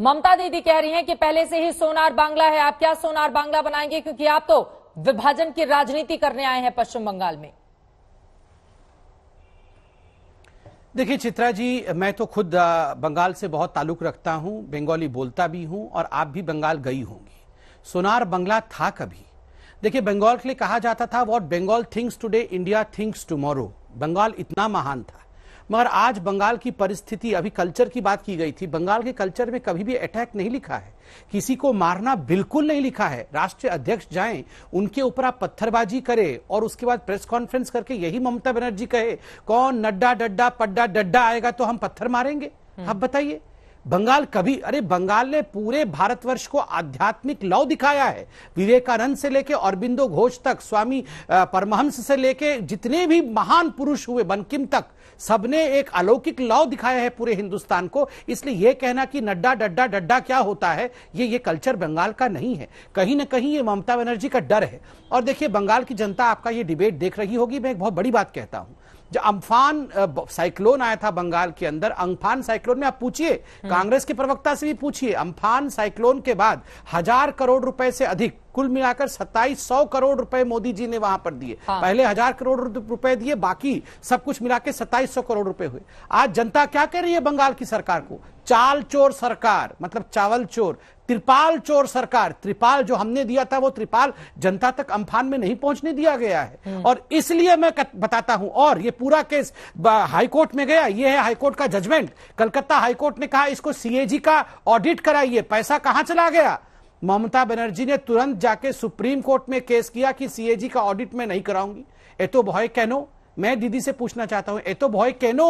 ममता दीदी कह रही हैं कि पहले से ही सोनार बांग्ला है आप क्या सोनार बांग्ला बनाएंगे क्योंकि आप तो विभाजन की राजनीति करने आए हैं पश्चिम बंगाल में देखिए चित्रा जी मैं तो खुद बंगाल से बहुत ताल्लुक रखता हूं बंगाली बोलता भी हूं और आप भी बंगाल गई होंगी सोनार बंगला था कभी देखिए बंगाल के लिए कहा जाता था what Bengal thinks today India thinks tomorrow Bengal इतना महान था मगर आज बंगाल की परिस्थिति अभी कल्चर की बात की गई थी बंगाल के कल्चर में कभी भी अटैक नहीं लिखा है किसी को मारना बिल्कुल नहीं लिखा है राष्ट्रीय अध्यक्ष जाएं उनके ऊपर आप पत्थरबाजी करें और उसके बाद प्रेस कॉन्फ्रेंस करके यही ममता बनर्जी कहे कौन नड्डा डड्डा पड्डा डड्डा आएगा तो हम पत्थर मारेंगे आप बताइए बंगाल कभी अरे बंगाल ने पूरे भारतवर्ष को आध्यात्मिक लव दिखाया है विवेकानंद से लेके अरबिंदो घोष तक स्वामी परमहंस से लेके जितने भी महान पुरुष हुए बनकिम तक सबने एक अलौकिक लव दिखाया है पूरे हिंदुस्तान को इसलिए यह कहना कि नड्डा डड्डा डड्डा क्या होता है ये ये कल्चर बंगाल का नहीं है कहीं ना कहीं ये ममता बनर्जी का डर है और देखिए बंगाल की जनता आपका ये डिबेट देख रही होगी मैं एक बहुत बड़ी बात कहता हूं जो अम्फान साइक्लोन आया था बंगाल के अंदर अम्फान साइक्लोन में आप पूछिए हम्म। कांग्रेस के प्रवक्ता से भी पूछिए अम्फान साइक्लोन के बाद हजार करोड़ रुपए से अधिक कुल मिलाकर सत्ताईस सौ करोड़ रुपए मोदी जी ने वहां पर दिए हाँ। पहले हजार करोड़ रुपए दिए बाकी सब कुछ मिला के सत्ताईस सौ करोड़ रुपए हुए आज जनता क्या कह रही है बंगाल की सरकार को चाल चोर सरकार मतलब चावल चोर त्रिपाल चोर सरकार त्रिपाल जो हमने दिया था वो त्रिपाल जनता तक अम्फान में नहीं पहुंचने दिया गया है हम्म। और इसलिए मैं बताता हूं और ये पूरा केस हाईकोर्ट में गया ये है हाईकोर्ट का जजमेंट कलकत्ता हाईकोर्ट ने कहा इसको सीएजी का ऑडिट कराइए पैसा कहां चला गया ममता बनर्जी ने तुरंत जाके सुप्रीम कोर्ट में केस किया कि सीएजी का ऑडिट मैं नहीं कराऊंगी ए तो भय कहनो मैं दीदी से पूछना चाहता हूं ए तो भय कहनो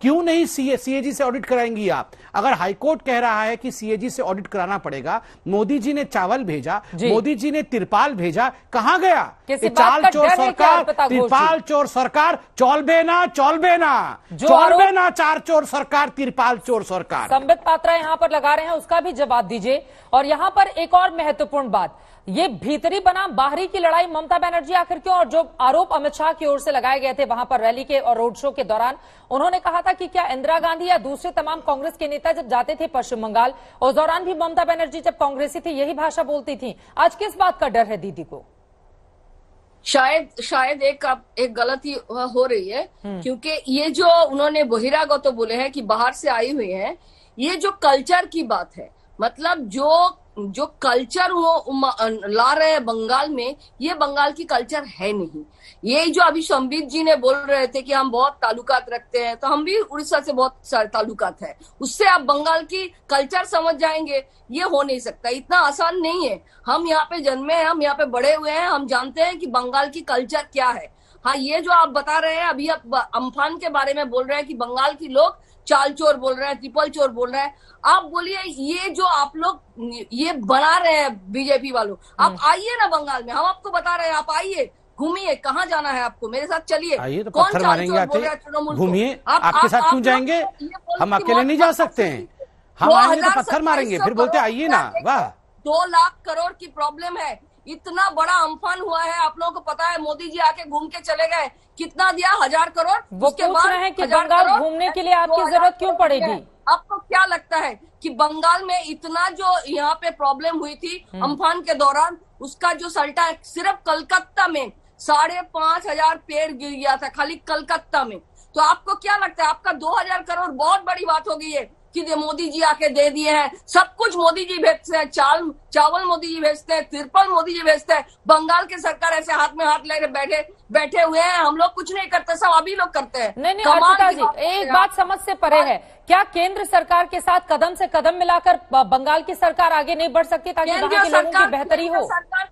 क्यों नहीं सीएजी से ऑडिट कराएंगी आप अगर हाईकोर्ट कह रहा है कि सीएजी से ऑडिट कराना पड़ेगा मोदी जी ने चावल भेजा मोदी जी ने तिरपाल भेजा कहां गया चाल चोर सरकार तिरपाल चोर सरकार चौल चौल बेना बेना चौल बेना चार चोर सरकार तिरपाल चोर सरकार संबित पात्रा यहां पर लगा रहे हैं उसका भी जवाब दीजिए और यहां पर एक और महत्वपूर्ण बात ये भीतरी बनाम बाहरी की लड़ाई ममता बनर्जी आखिर क्यों और जो आरोप अमित शाह की ओर से लगाए गए थे वहां पर रैली के और रोड शो के दौरान उन्होंने कहा था कि क्या इंदिरा गांधी या दूसरे तमाम कांग्रेस के नेता जब जाते थे पश्चिम बंगाल उस दौरान भी ममता बनर्जी जब कांग्रेसी थी यही भाषा बोलती थी आज किस बात का डर है दीदी को शायद शायद एक आप एक गलती हो रही है हम्म। क्योंकि ये जो उन्होंने बहिरागत तो बोले हैं कि बाहर से आई हुई है ये जो कल्चर की बात है मतलब जो जो कल्चर वो ला रहे हैं बंगाल में ये बंगाल की कल्चर है नहीं ये जो अभी संबित जी ने बोल रहे थे कि हम बहुत ताल्लुकात रखते हैं तो हम भी उड़ीसा से बहुत सारे ताल्लुकात है उससे आप बंगाल की कल्चर समझ जाएंगे ये हो नहीं सकता इतना आसान नहीं है हम यहाँ पे जन्मे हैं हम यहाँ पे बड़े हुए हैं हम जानते हैं कि बंगाल की कल्चर क्या है हाँ ये जो आप बता रहे हैं अभी आप अम्फान के बारे में बोल रहे हैं कि बंगाल की लोग चाल चोर बोल रहे हैं ट्रिपल चोर बोल रहे हैं आप बोलिए ये जो आप लोग ये बना रहे हैं बीजेपी वालों आप हम्म। आइए ना बंगाल में हम आपको बता रहे हैं आप आइए घूमिए कहाँ जाना है आपको मेरे साथ चलिए तो कौन चाल चोर बोल तृणमूल घूमिए आपके साथ क्यों जाएंगे हम अकेले नहीं जा सकते हैं हम आएंगे तो पत्थर मारेंगे फिर बोलते आइए ना वाह दो लाख करोड़ की प्रॉब्लम है इतना बड़ा अम्फान हुआ है आप लोगों को पता है मोदी जी आके घूम के चले गए कितना दिया हजार करोड़ वो उसके बाद हजार घूमने के लिए आपकी जरूरत क्यों पड़ेगी आपको क्या लगता है कि बंगाल में इतना जो यहाँ पे प्रॉब्लम हुई थी हम्म। अम्फान के दौरान उसका जो सल्टा है सिर्फ कलकत्ता में साढ़े पांच हजार पेड़ गिर गया था खाली कलकत्ता में तो आपको क्या लगता है आपका दो हजार करोड़ बहुत बड़ी बात हो गई है कि मोदी जी आके दे दिए हैं सब कुछ मोदी जी भेजते हैं चाल चावल मोदी जी भेजते हैं तिरपल मोदी जी भेजते हैं बंगाल के सरकार ऐसे हाथ में हाथ लेकर बैठे बैठे हुए हैं हम लोग कुछ नहीं करते सब अभी लोग करते हैं नहीं नहीं अर्पिता जी एक बात समझ से परे है क्या केंद्र सरकार के साथ कदम से कदम मिलाकर बंगाल की सरकार आगे नहीं बढ़ सकती ताकि वहां के की बेहतरी हो सरकार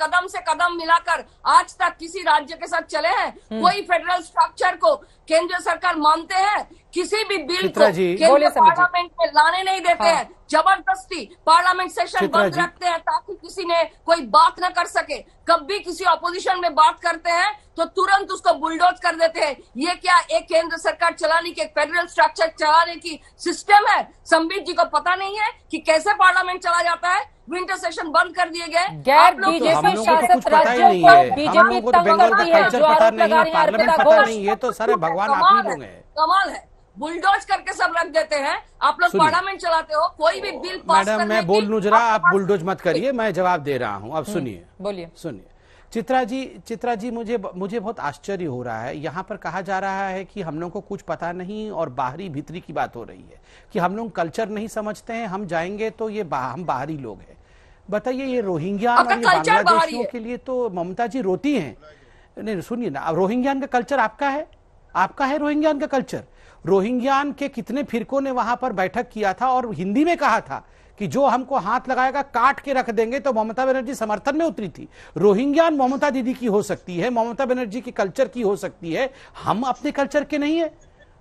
कदम से कदम मिलाकर आज तक किसी राज्य के साथ चले हैं हम्म। कोई फेडरल स्ट्रक्चर को केंद्र सरकार मानते हैं किसी भी बिल को पार्लियामेंट में लाने नहीं देते हाँ। हैं जबरदस्ती पार्लियामेंट सेशन बंद रखते हैं ताकि किसी ने कोई बात ना कर सके कब भी किसी ऑपोजिशन में बात करते हैं तो तुरंत उसको बुलडोज कर देते हैं ये क्या एक केंद्र सरकार चलाने की एक फेडरल स्ट्रक्चर चलाने की सिस्टम है संबित जी को पता नहीं है कि कैसे पार्लियामेंट चला जाता है विंटर सेशन बंद कर दिए गए गैर बीजेपी तो- शासित राज्यों पर बीजेपी तंग करती है जो आरोप लगा रही है तो सारे भगवान कमाल ही कमाल है बुलडोज करके सब रख देते हैं आप लोग पार्लियामेंट चलाते हो कोई भी बिल पास मैडम मैं बोल लू जरा आप बुलडोज मत करिए मैं जवाब दे रहा हूँ आप हम्म, सुनिए बोलिए सुनिए चित्रा जी चित्रा जी मुझे मुझे बहुत आश्चर्य हो रहा है यहाँ पर कहा जा रहा है कि हम लोग को कुछ पता नहीं और बाहरी भीतरी की बात हो रही है कि हम लोग कल्चर नहीं समझते हैं हम जाएंगे तो ये बा, हम बाहरी लोग हैं बताइए ये रोहिंग्या और ये बांग्लादेशियों के लिए तो ममता जी रोती हैं नहीं सुनिए ना रोहिंग्यान का कल्चर आपका है आपका है रोहिंग्यान का कल्चर रोहिंग्यान के कितने फिरकों ने वहां पर बैठक किया था और हिंदी में कहा था कि जो हमको हाथ लगाएगा काट के रख देंगे तो ममता बनर्जी समर्थन में उतरी थी रोहिंग्यान ममता दीदी की हो सकती है ममता बनर्जी के कल्चर की हो सकती है हम अपने कल्चर के नहीं है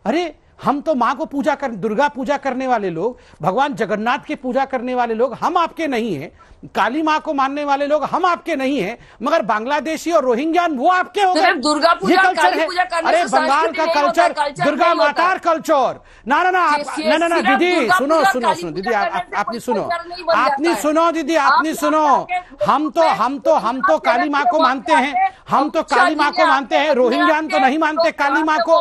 अरे हम तो माँ को पूजा कर दुर्गा पूजा करने वाले लोग भगवान जगन्नाथ की पूजा करने वाले लोग हम आपके नहीं हैं काली माँ को मानने वाले लोग हम आपके नहीं हैं मगर बांग्लादेशी और रोहिंग्यान वो आपके हो तो गए दुर्गा पूजा कल्चर है अरे बंगाल का कल्चर दुर्गा माता कल्चर ना ना ना आप ना ना ना दीदी सुनो सुनो सुनो दीदी आपने सुनो आपने सुनो दीदी आपने सुनो हम तो हम तो हम तो काली माँ को मानते हैं हम तो काली माँ को मानते हैं रोहिंग्यान तो नहीं मानते काली माँ को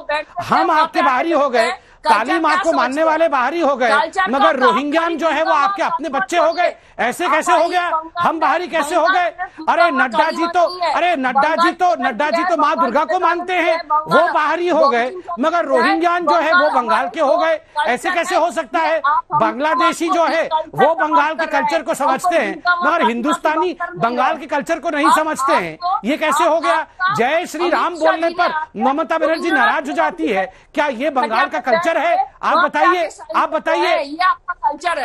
हम आपके बाहरी हो गए तालीम आपको मानने वाले बाहरी हो गए मगर रोहिंग्यान जो है वो आपके अपने बच्चे हो गए ऐसे कैसे हो गया हम बाहरी कैसे हो गए अरे तो- तो- नड्डा जी तो अरे नड्डा जी तो नड्डा जी तो माँ दुर्गा को मानते हैं वो बाहरी हो गए मगर रोहिंग्यान जो है वो बंगाल के हो गए ऐसे कैसे हो सकता है बांग्लादेशी जो है वो बंगाल के कल्चर को समझते हैं मगर हिंदुस्तानी बंगाल के कल्चर को नहीं समझते हैं ये कैसे हो गया जय श्री राम बोलने पर ममता बनर्जी नाराज हो जाती है क्या ये बंगाल का कल्चर कल्चर है आप बताइए आप बताइए ये आपका कल्चर है